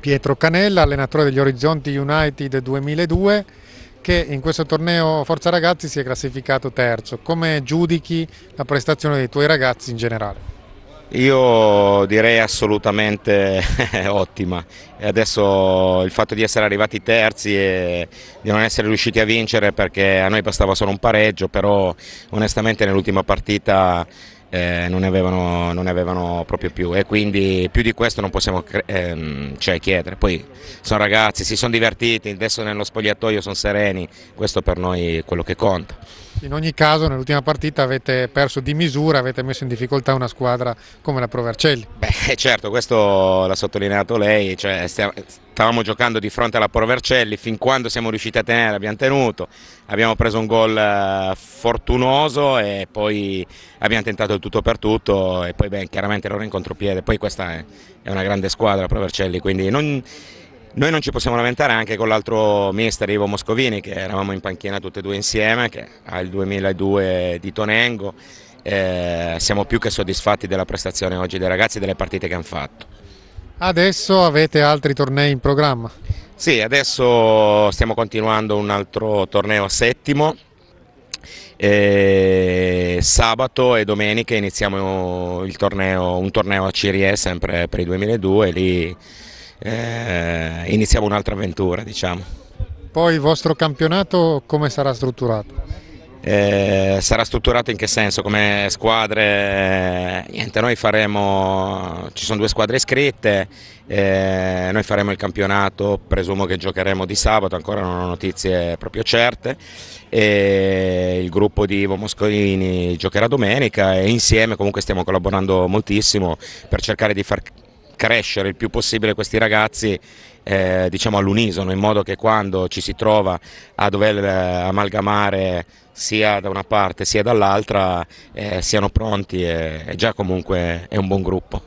Pietro Canella, allenatore degli Orizzonti United 2002 che in questo torneo Forza Ragazzi si è classificato terzo. Come giudichi la prestazione dei tuoi ragazzi in generale? Io direi assolutamente ottima e adesso il fatto di essere arrivati terzi e di non essere riusciti a vincere perché a noi bastava solo un pareggio però onestamente nell'ultima partita eh, non, ne avevano, non, ne avevano, proprio più e quindi più di questo non possiamo ehm, cioè, chiedere. Poi sono ragazzi, si sono divertiti, adesso nello spogliatoio sono sereni, questo per noi è quello che conta. In ogni caso nell'ultima partita avete perso di misura, avete messo in difficoltà una squadra come la Provercelli. Beh certo, questo l'ha sottolineato lei, cioè, stiamo, stavamo giocando di fronte alla Provercelli, fin quando siamo riusciti a tenere abbiamo tenuto, abbiamo preso un gol eh, fortunoso e poi abbiamo tentato il tutto per tutto e poi beh, chiaramente erano in contropiede, poi questa è, una grande squadra la Provercelli, quindi non, noi non ci possiamo lamentare anche con l'altro mister Ivo Moscovini che eravamo in panchina tutti e due insieme, che ha il 2002 di Tonengo, eh, siamo più che soddisfatti della prestazione oggi dei ragazzi e delle partite che hanno fatto. Adesso avete altri tornei in programma? Sì, adesso stiamo continuando un altro torneo a settimo. E sabato e domenica iniziamo torneo, un torneo a Cirie sempre per il 2002 e lì eh, iniziamo un'altra avventura diciamo. Poi il vostro campionato come sarà strutturato? Eh, sarà strutturato in che senso? Come squadre niente, noi faremo, ci sono due squadre iscritte, eh, noi faremo il campionato, presumo che giocheremo di sabato, ancora non ho notizie proprio certe, e il gruppo di Ivo Moscolini giocherà domenica e insieme comunque stiamo collaborando moltissimo per cercare di far crescere il più possibile questi ragazzi eh, diciamo all'unisono in modo che quando ci si trova a dover eh, amalgamare sia da una parte sia dall'altra eh, siano pronti e, e già comunque è un buon gruppo.